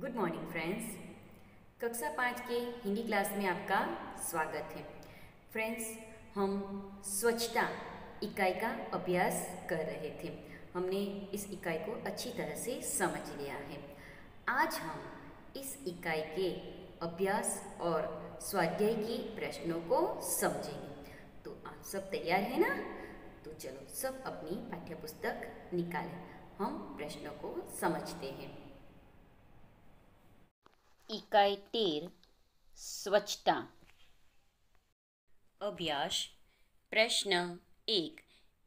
good morning friends कक्षा पाँच के हिंदी क्लास में आपका स्वागत है फ्रेंड्स हम स्वच्छता इकाई का अभ्यास कर रहे थे हमने इस इकाई को अच्छी तरह से समझ लिया है आज हम इस इकाई के अभ्यास और स्वाध्याय के प्रश्नों को समझेंगे तो आप सब तैयार हैं ना तो चलो सब अपनी पाठ्य पुस्तक निकालें हम प्रश्नों को समझते हैं इकाई तेर स्वच्छता अभ्यास प्रश्न एक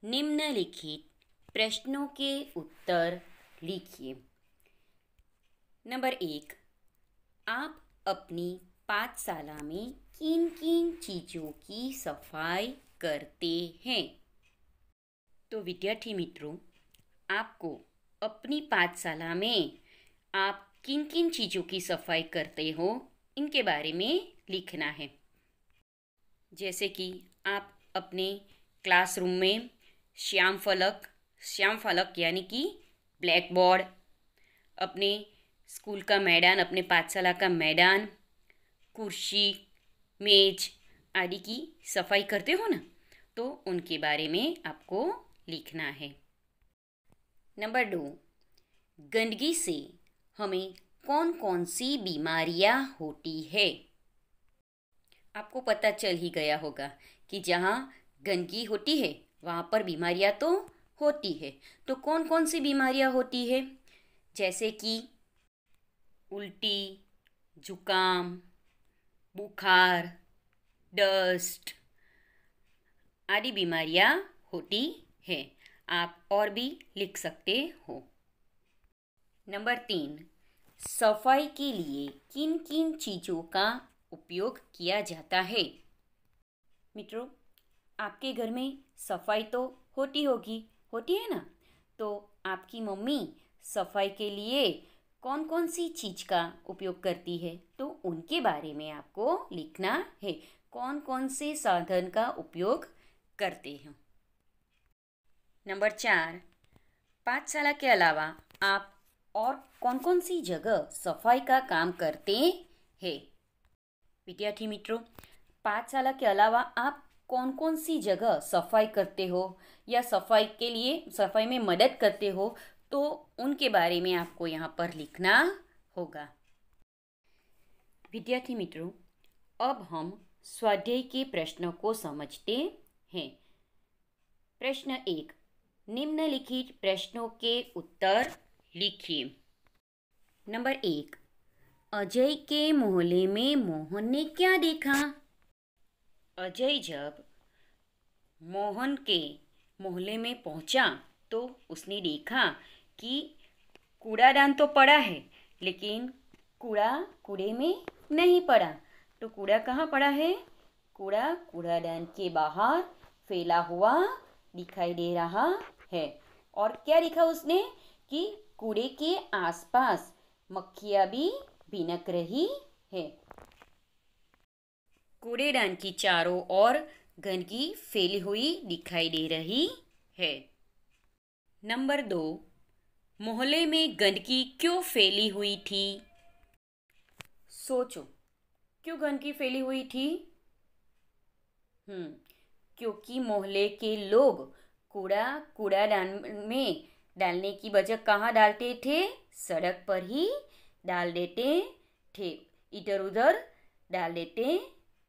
निम्नलिखित प्रश्नों के उत्तर लिखिए नंबर एक आप अपनी पाठशाला में किन किन चीज़ों की सफाई करते हैं तो विद्यार्थी मित्रों आपको अपनी पाठशाला में आप किन किन चीज़ों की सफाई करते हो इनके बारे में लिखना है जैसे कि आप अपने क्लासरूम में श्याम फलक श्याम फलक यानी कि ब्लैक बोर्ड अपने स्कूल का मैदान अपने पाठशाला का मैदान कुर्सी मेज आदि की सफाई करते हो ना तो उनके बारे में आपको लिखना है नंबर दो गंदगी से हमें कौन कौन सी बीमारियां होती है आपको पता चल ही गया होगा कि जहाँ गंदगी होती है वहाँ पर बीमारियाँ तो होती है तो कौन कौन सी बीमारियाँ होती है जैसे कि उल्टी जुकाम बुखार डस्ट आदि बीमारियाँ होती है आप और भी लिख सकते हो नंबर तीन सफाई के लिए किन किन चीज़ों का उपयोग किया जाता है मित्रों आपके घर में सफाई तो होती होगी होती है ना तो आपकी मम्मी सफाई के लिए कौन कौन सी चीज़ का उपयोग करती है तो उनके बारे में आपको लिखना है कौन कौन से साधन का उपयोग करते हैं नंबर चार पाठशाला के अलावा आप और कौन कौन सी जगह सफाई का काम करते हैं विद्यार्थी मित्रों पाठशाला के अलावा आप कौन कौन सी जगह सफाई करते हो या सफाई के लिए सफाई में मदद करते हो तो उनके बारे में आपको यहाँ पर लिखना होगा विद्यार्थी मित्रों अब हम स्वाध्याय के प्रश्न को समझते हैं प्रश्न एक निम्नलिखित प्रश्नों के उत्तर लिखिए नंबर एक अजय के मोहल्ले में मोहन ने क्या देखा अजय जब मोहन के मोहल्ले में पहुंचा तो उसने देखा कि कूड़ादान तो पड़ा है लेकिन कूड़ा कूड़े में नहीं पड़ा तो कूड़ा कहाँ पड़ा है कूड़ा कूड़ादान के बाहर फैला हुआ दिखाई दे रहा है और क्या लिखा उसने कि कूड़े के आसपास मक्खियां भी भिनक रही है कूड़ेदान की चारों ओर गंदगी फैली हुई दिखाई दे रही है नंबर दो मोहल्ले में गंदगी क्यों फैली हुई थी सोचो क्यों गंदगी फैली हुई थी हम्म क्योंकि मोहल्ले के लोग कूड़ा कूड़ादान में डालने की वजह कहाँ डालते थे सड़क पर ही डाल देते थे इधर उधर डाल देते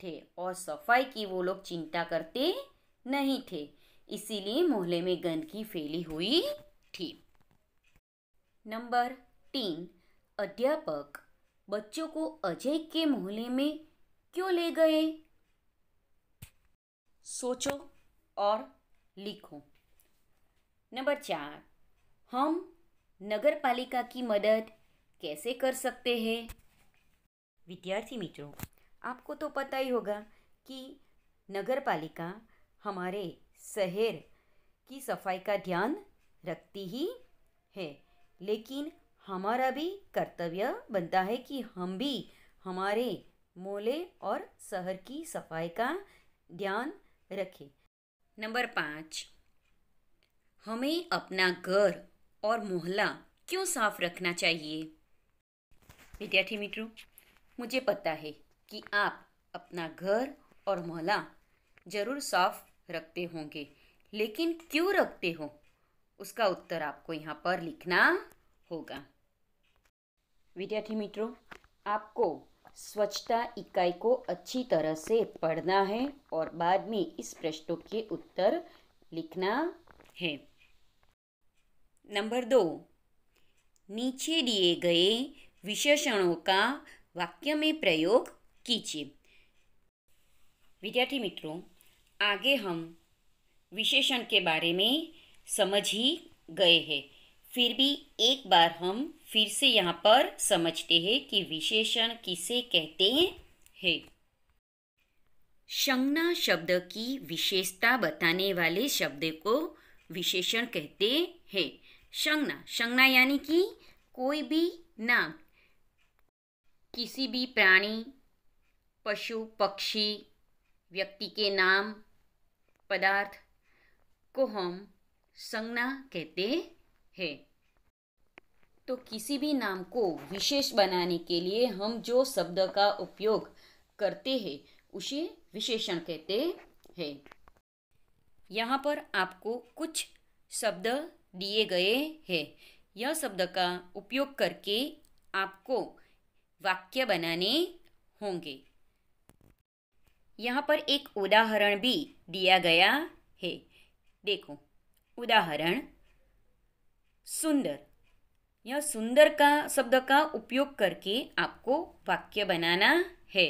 थे और सफाई की वो लोग चिंता करते नहीं थे इसीलिए मोहल्ले में गंदगी फैली हुई थी नंबर तीन अध्यापक बच्चों को अजय के मोहल्ले में क्यों ले गए सोचो और लिखो नंबर चार हम नगर पालिका की मदद कैसे कर सकते हैं विद्यार्थी मित्रों आपको तो पता ही होगा कि नगर पालिका हमारे शहर की सफाई का ध्यान रखती ही है लेकिन हमारा भी कर्तव्य बनता है कि हम भी हमारे मोले और शहर की सफाई का ध्यान रखें नंबर पाँच हमें अपना घर और मोहल्ला क्यों साफ रखना चाहिए विद्यार्थी मित्रों मुझे पता है कि आप अपना घर और मोहल्ला ज़रूर साफ रखते होंगे लेकिन क्यों रखते हो उसका उत्तर आपको यहाँ पर लिखना होगा विद्यार्थी मित्रों आपको स्वच्छता इकाई को अच्छी तरह से पढ़ना है और बाद में इस प्रश्नों के उत्तर लिखना है नंबर दो नीचे दिए गए विशेषणों का वाक्य में प्रयोग कीजिए विद्यार्थी मित्रों आगे हम विशेषण के बारे में समझ ही गए हैं फिर भी एक बार हम फिर से यहाँ पर समझते हैं कि विशेषण किसे कहते हैं संज्ञा शब्द की विशेषता बताने वाले शब्द को विशेषण कहते हैं संज्ञा संज्ञा यानी कि कोई भी नाम किसी भी प्राणी पशु पक्षी व्यक्ति के नाम पदार्थ को हम संज्ञा कहते हैं तो किसी भी नाम को विशेष बनाने के लिए हम जो शब्द का उपयोग करते हैं उसे विशेषण कहते हैं यहाँ पर आपको कुछ शब्द दिए गए हैं यह शब्द का उपयोग करके आपको वाक्य बनाने होंगे यहाँ पर एक उदाहरण भी दिया गया है देखो उदाहरण सुंदर यह सुंदर का शब्द का उपयोग करके आपको वाक्य बनाना है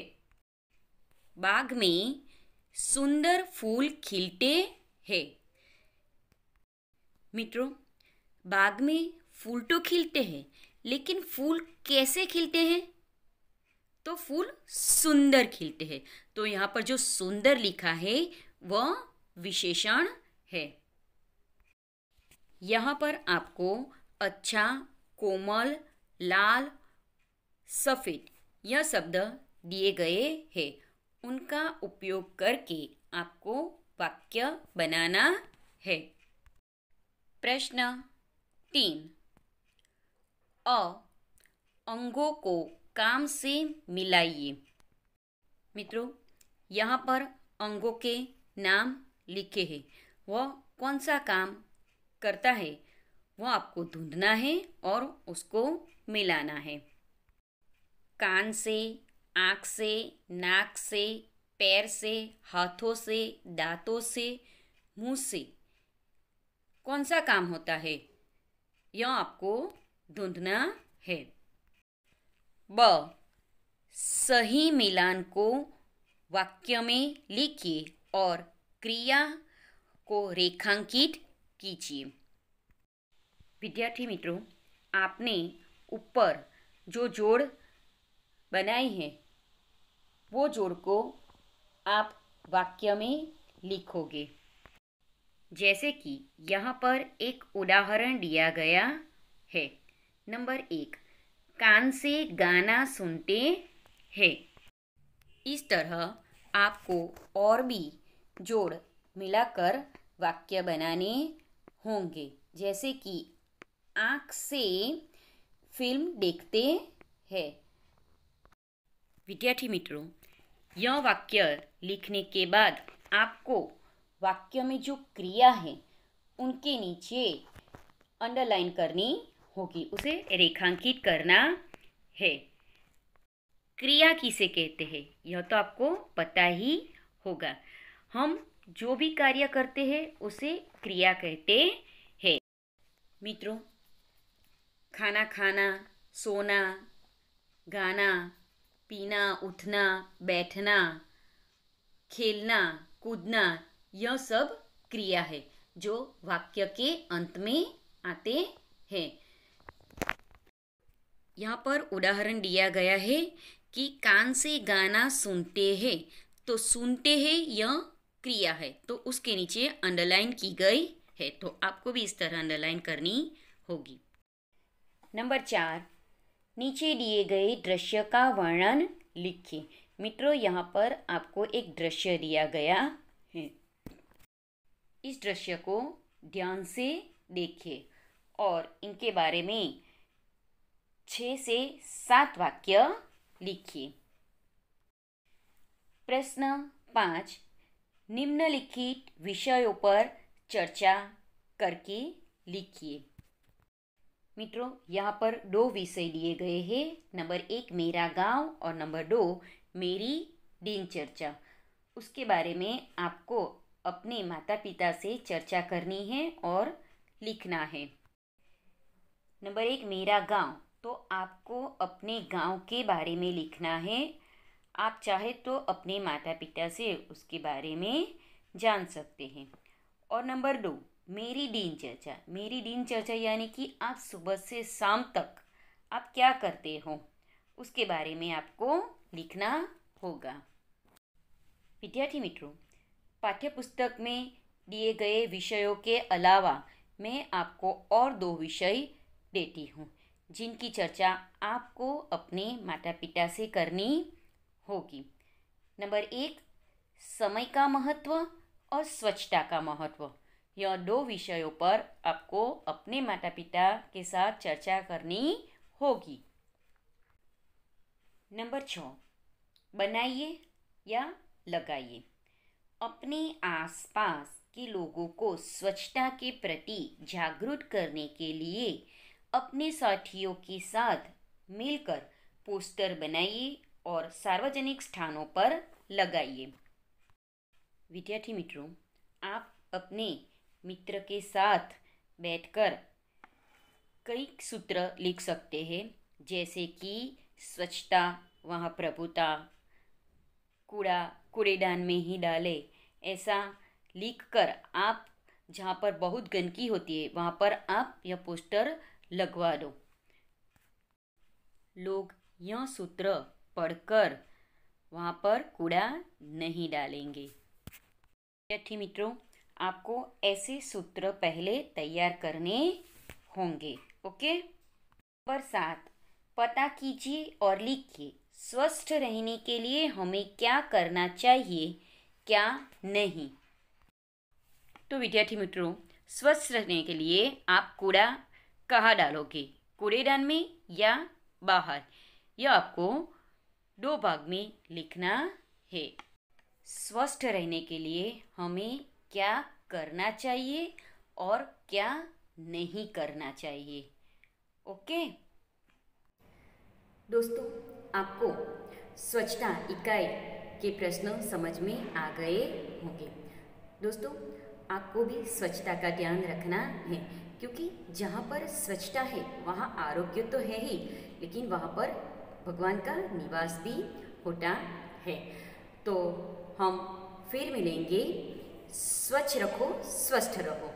बाग में सुंदर फूल खिलते हैं मित्रों बाग में फूल तो खिलते हैं लेकिन फूल कैसे खिलते हैं तो फूल सुंदर खिलते हैं तो यहाँ पर जो सुंदर लिखा है वह विशेषण है यहाँ पर आपको अच्छा कोमल लाल सफ़ेद यह शब्द दिए गए हैं उनका उपयोग करके आपको वाक्य बनाना है प्रश्न तीन अ अंगों को काम से मिलाइए मित्रों यहाँ पर अंगों के नाम लिखे हैं वह कौन सा काम करता है वह आपको ढूंढना है और उसको मिलाना है कान से आँख से नाक से पैर से हाथों से दांतों से मुंह से कौन सा काम होता है यह आपको ढूंढना है ब सही मिलान को वाक्य में लिखिए और क्रिया को रेखांकित कीजिए विद्यार्थी मित्रों आपने ऊपर जो जोड़ बनाई है वो जोड़ को आप वाक्य में लिखोगे जैसे कि यहाँ पर एक उदाहरण दिया गया है नंबर एक कान से गाना सुनते हैं इस तरह आपको और भी जोड़ मिलाकर वाक्य बनाने होंगे जैसे कि आँख से फिल्म देखते हैं विद्यार्थी मित्रों यह वाक्य लिखने के बाद आपको वाक्य में जो क्रिया है उनके नीचे अंडरलाइन करनी होगी उसे रेखांकित करना है क्रिया किसे कहते हैं यह तो आपको पता ही होगा हम जो भी कार्य करते हैं उसे क्रिया कहते हैं मित्रों खाना खाना सोना गाना पीना उठना बैठना खेलना कूदना यह सब क्रिया है जो वाक्य के अंत में आते हैं यहाँ पर उदाहरण दिया गया है कि कान से गाना सुनते हैं तो सुनते हैं यह क्रिया है तो उसके नीचे अंडरलाइन की गई है तो आपको भी इस तरह अंडरलाइन करनी होगी नंबर चार नीचे दिए गए दृश्य का वर्णन लिखिए मित्रों यहाँ पर आपको एक दृश्य दिया गया इस दृश्य को ध्यान से देखें और इनके बारे में छः से सात वाक्य लिखिए प्रश्न पाँच निम्नलिखित विषयों पर चर्चा करके लिखिए मित्रों यहाँ पर दो विषय लिए गए हैं नंबर एक मेरा गांव और नंबर दो मेरी दिनचर्चा उसके बारे में आपको अपने माता पिता से चर्चा करनी है और लिखना है नंबर एक मेरा गांव तो आपको अपने गांव के बारे में लिखना है आप चाहे तो अपने माता पिता से उसके बारे में जान सकते हैं और नंबर दो मेरी दिनचर्या मेरी दिनचर्या यानी कि आप सुबह से शाम तक आप क्या करते हो उसके बारे में आपको लिखना होगा विद्यार्थी मित्रों पाठ्यपुस्तक में दिए गए विषयों के अलावा मैं आपको और दो विषय देती हूँ जिनकी चर्चा आपको अपने माता पिता से करनी होगी नंबर एक समय का महत्व और स्वच्छता का महत्व यह दो विषयों पर आपको अपने माता पिता के साथ चर्चा करनी होगी नंबर छ बनाइए या लगाइए अपने आसपास के लोगों को स्वच्छता के प्रति जागरूक करने के लिए अपने साथियों के साथ मिलकर पोस्टर बनाइए और सार्वजनिक स्थानों पर लगाइए विद्यार्थी मित्रों आप अपने मित्र के साथ बैठकर कई सूत्र लिख सकते हैं जैसे कि स्वच्छता वहाँ प्रभुता कूड़ा कूड़ेदान में ही डालें ऐसा लिख कर आप जहाँ पर बहुत गंदगी होती है वहाँ पर आप यह पोस्टर लगवा दो लोग यह सूत्र पढ़कर वहाँ पर कूड़ा नहीं डालेंगे विद्यार्थी मित्रों आपको ऐसे सूत्र पहले तैयार करने होंगे ओके नंबर सात पता कीजिए और लिखिए स्वस्थ रहने के लिए हमें क्या करना चाहिए क्या नहीं तो विद्यार्थी मित्रों स्वस्थ रहने के लिए आप कूड़ा कहाँ डालोगे कूड़ेदान में या बाहर यह आपको दो भाग में लिखना है स्वस्थ रहने के लिए हमें क्या करना चाहिए और क्या नहीं करना चाहिए ओके दोस्तों आपको स्वच्छता इकाई के प्रश्न समझ में आ गए होंगे दोस्तों आपको भी स्वच्छता का ध्यान रखना है क्योंकि जहाँ पर स्वच्छता है वहाँ आरोग्य तो है ही लेकिन वहाँ पर भगवान का निवास भी होता है तो हम फिर मिलेंगे स्वच्छ रखो स्वस्थ रहो